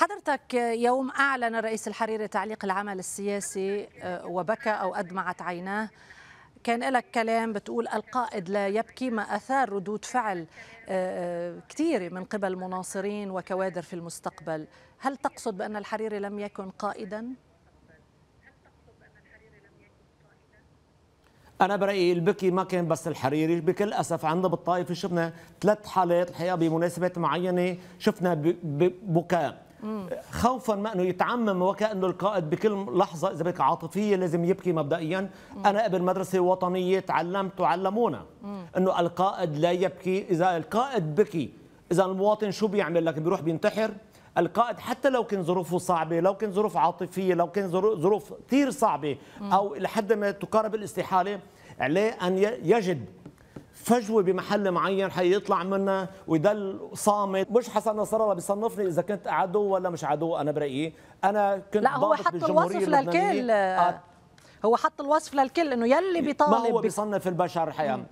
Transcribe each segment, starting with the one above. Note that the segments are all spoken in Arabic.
حضرتك يوم أعلن الرئيس الحريري تعليق العمل السياسي آه، وبكى أو أدمعت عيناه كان لك كلام بتقول القائد لا يبكي ما أثار ردود فعل آه، آه، كثيرة من قبل مناصرين وكوادر في المستقبل هل تقصد بأن الحريري لم يكن قائدا؟ أنا برأيي البكي ما كان بس الحريري بكل أسف عندنا بالطائفة شفنا ثلاث حالات الحقيقة بمناسبات معينة شفنا بكاء خوفا ما انه يتعمم وكانه القائد بكل لحظه اذا بدك عاطفيه لازم يبكي مبدئيا انا ابن مدرسه وطنيه تعلمت وعلمونا انه القائد لا يبكي اذا القائد بكي اذا المواطن شو بيعمل لك بيروح بينتحر القائد حتى لو كان ظروفه صعبه لو كان ظروف عاطفيه لو كان ظروف كثير صعبه او لحد ما تقارب الاستحاله عليه ان يجد فجوه بمحل معين حيطلع منها ويدل صامت مش حسن نصر الله بيصنفني اذا كنت عدو ولا مش عدو انا برايي انا كنت لا هو حط الوصف للكل آه. هو حط الوصف للكل انه يلي بيطالب ما هو بيصنف البشر الحقيقه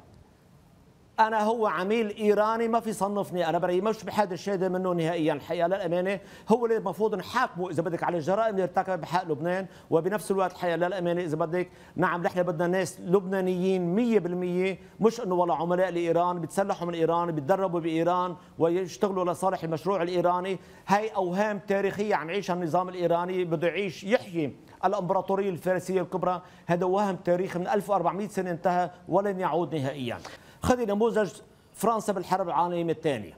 انا هو عميل ايراني ما في صنفني انا برأيي مش بحاجه شهاده منه نهائيا الحقيقه للامانه هو اللي المفروض نحاكمه اذا بدك على الجرائم اللي ارتكب بحق لبنان وبنفس الوقت الحقيقه للامانه اذا بدك نعم نحن بدنا ناس لبنانيين 100% مش انه والله عملاء لايران بيتسلحوا من ايران بيتدربوا بايران ويشتغلوا لصالح المشروع الايراني هي اوهام تاريخيه عم يعيشها النظام الايراني بده يعيش يحيي الامبراطوريه الفارسيه الكبرى هذا وهم تاريخي من 1400 سنه انتهى ولن يعود نهائيا خذي نموذج فرنسا بالحرب العالميه الثانيه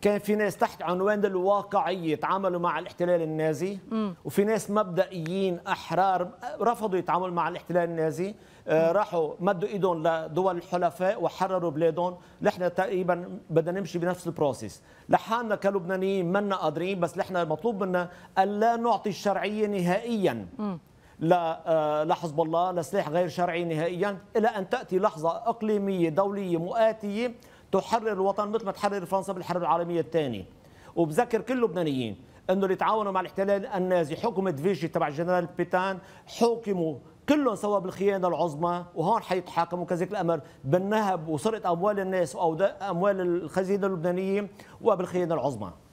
كان في ناس تحت عنوان الواقعية تعاملوا مع الاحتلال النازي م. وفي ناس مبدئيين أحرار رفضوا يتعاملوا مع الاحتلال النازي آه راحوا مدوا ايدهم لدول الحلفاء وحرروا بلادهم نحن تقريبا بدنا نمشي بنفس البروسيس لحالنا كلبنانيين منا قادرين بس نحن مطلوب منا الا نعطي الشرعيه نهائيا م. لحزب آه، الله لسلاح غير شرعي نهائيا إلى أن تأتي لحظة إقليمية دولية مؤاتية تحرر الوطن مثل ما تحرر فرنسا بالحرب العالمية الثانية وبذكر كل اللبنانيين انه اللي تعاونوا مع الاحتلال النازي حكومه فيشي تبع الجنرال بيتان حكموا كلهم سوا بالخيانة العظمى وهون حيتحاكموا كذلك الأمر بالنهب وسرقة أموال الناس اموال الخزينة اللبنانية وبالخيانة العظمى